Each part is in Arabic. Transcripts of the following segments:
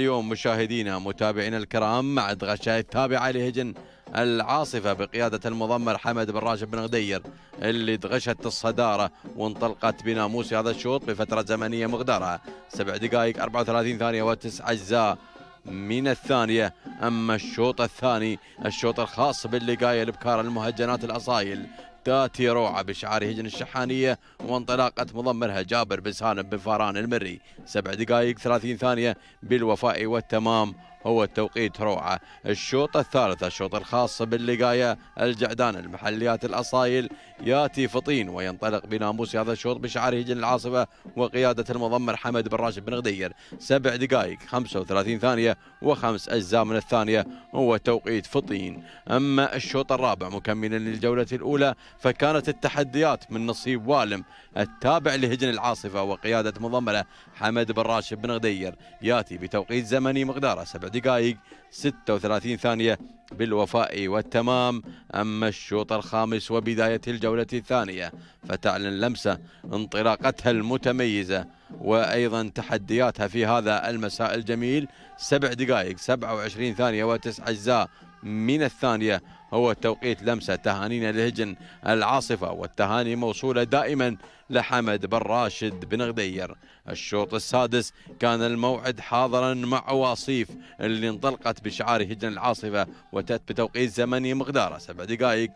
اليوم مشاهدينا متابعينا الكرام مع غشاية التابعة لهجن العاصفة بقيادة المضمر حمد بن راشد بن غدير اللي دغشت الصدارة وانطلقت بناموس هذا الشوط بفترة زمنية مقدارها سبع دقائق 34 ثانية وتسع أجزاء من الثانية أما الشوط الثاني الشوط الخاص باللقاية لبكار المهجنات الأصايل تاتي روعة بشعار هجن الشحانية وانطلاقة مضمرها جابر بن سالم بن فاران المري سبع دقائق ثلاثين ثانية بالوفاء والتمام هو التوقيت روعة الشوط الثالث الشوط الخاص باللقاية الجعدان المحليات الأصايل ياتي فطين وينطلق بناموس هذا الشوط بشعار هجن العاصفة وقيادة المضمر حمد بن راشد بن غدير سبع دقائق 35 ثانية وخمس أجزاء من الثانية هو توقيت فطين أما الشوط الرابع مكملا للجولة الأولى فكانت التحديات من نصيب والم التابع لهجن العاصفة وقيادة مضمره حمد بن راشد بن غدير ياتي بتوقيت زمني مقداره سبع دقائق 36 ثانية بالوفاء والتمام أما الشوط الخامس وبداية الجولة الثانية فتعلن لمسة انطلاقتها المتميزة وأيضا تحدياتها في هذا المساء الجميل سبع دقائق 27 ثانية وتسع أجزاء من الثانية هو توقيت لمسة تهانينا لهجن العاصفة والتهاني موصولة دائما لحمد بن راشد بن غدير الشوط السادس كان الموعد حاضرا مع واصيف اللي انطلقت بشعار هجن العاصفة وتت بتوقيت زمني مقداره سبع دقائق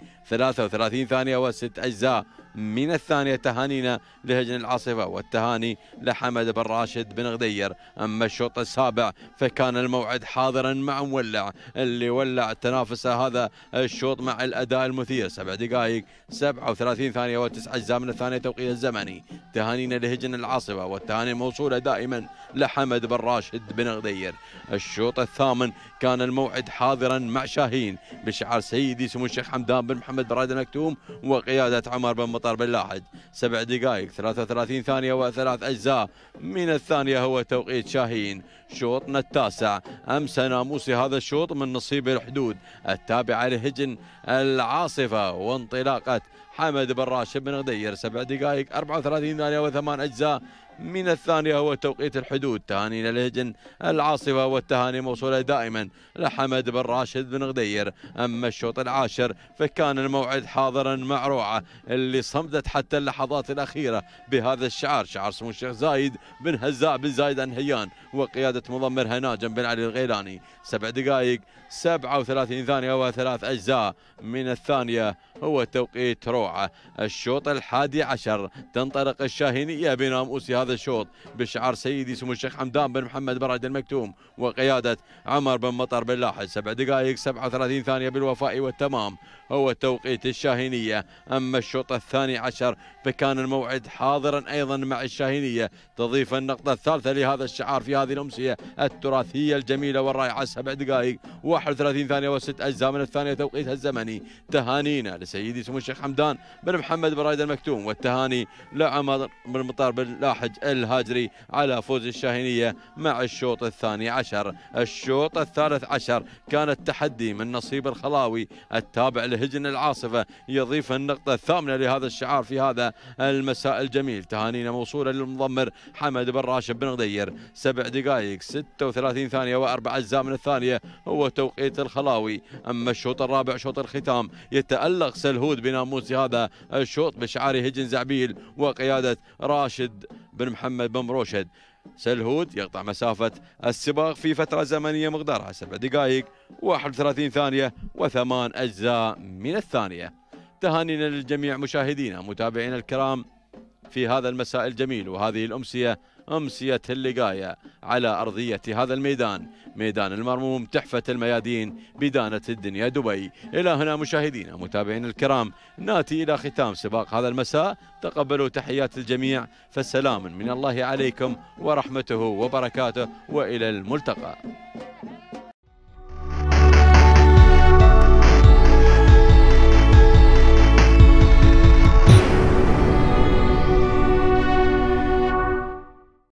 وثلاثين ثانية وست أجزاء من الثانية تهانينا لهجن العاصفة والتهاني لحمد بن راشد بن غدير أما الشوط السابع فكان الموعد حاضرا مع مولع اللي ولع تنافس هذا الشوط مع الأداء المثير سبع دقائق 37 ثانية وتسع أجزاء من الثانية توقيت الزمني تهانينا لهجن العاصفة والتهاني موصولة دائما لحمد بن راشد بن غدير الشوط الثامن كان الموعد حاضرا مع شاهين بشعار سيدي سمو الشيخ حمدان بن محمد براد المكتوم وقيادة عمر بن المطر باللاحد سبع دقائق 33 ثانية وثلاث أجزاء من الثانية هو توقيت شاهين شوطنا التاسع أمس ناموسي هذا الشوط من نصيب الحدود التابعة لهجن العاصفة وانطلاقة حمد بن راشد بن غدير سبع دقائق 34 ثانية وثمان أجزاء من الثانية هو توقيت الحدود تهانينا لهجن العاصفة والتهاني موصولة دائما لحمد بن راشد بن غدير أما الشوط العاشر فكان الموعد حاضرا مع روعة اللي صمدت حتى اللحظات الأخيرة بهذا الشعار شعار سمو الشيخ زايد بن هزاع بن زايد أنهيان وقيادة مضمر هناجم بن علي الغيلاني سبع دقائق 37 ثانية وثلاث أجزاء من الثانية هو توقيت روعة الشوط الحادي عشر تنطلق الشاهينية بناموسها هذا الشوط بشعار سيدي سمو الشيخ حمدان بن محمد برعد المكتوم وقيادة عمر بن مطر بن لاحد سبع دقائق 37 ثانية بالوفاء والتمام هو توقيت الشاهينية أما الشوط الثاني عشر فكان الموعد حاضرا أيضا مع الشاهينية تضيف النقطة الثالثة لهذا الشعار في هذه الأمسية التراثية الجميلة والرائعة سبع دقائق 31 ثانية وست أجزاء من الثانية توقيتها الزمني تهانينا لسيدي سمو الشيخ حمدان بن محمد برعد المكتوم والتهاني لعمر بن مطر بن لاحد الهاجري على فوز الشاهينية مع الشوط الثاني عشر الشوط الثالث عشر كان التحدي من نصيب الخلاوي التابع لهجن العاصفة يضيف النقطة الثامنة لهذا الشعار في هذا المساء الجميل تهانينا موصولة للمضمر حمد بن راشد بن غدير سبع دقائق 36 ثانية وأربع أجزاء من الثانية هو توقيت الخلاوي أما الشوط الرابع شوط الختام يتألق سلهود بناموس هذا الشوط بشعار هجن زعبيل وقيادة راشد بن محمد بن مروشد سلهود يقطع مسافة السباق في فترة زمنية مقدارها سبع دقائق واحد وثلاثين ثانية وثمان أجزاء من الثانية تهانينا للجميع مشاهدينا متابعينا الكرام في هذا المساء الجميل وهذه الأمسية أمسية اللقاية على أرضية هذا الميدان ميدان المرموم تحفة الميادين بدانة الدنيا دبي إلى هنا مشاهدينا متابعين الكرام ناتي إلى ختام سباق هذا المساء تقبلوا تحيات الجميع فسلام من الله عليكم ورحمته وبركاته وإلى الملتقى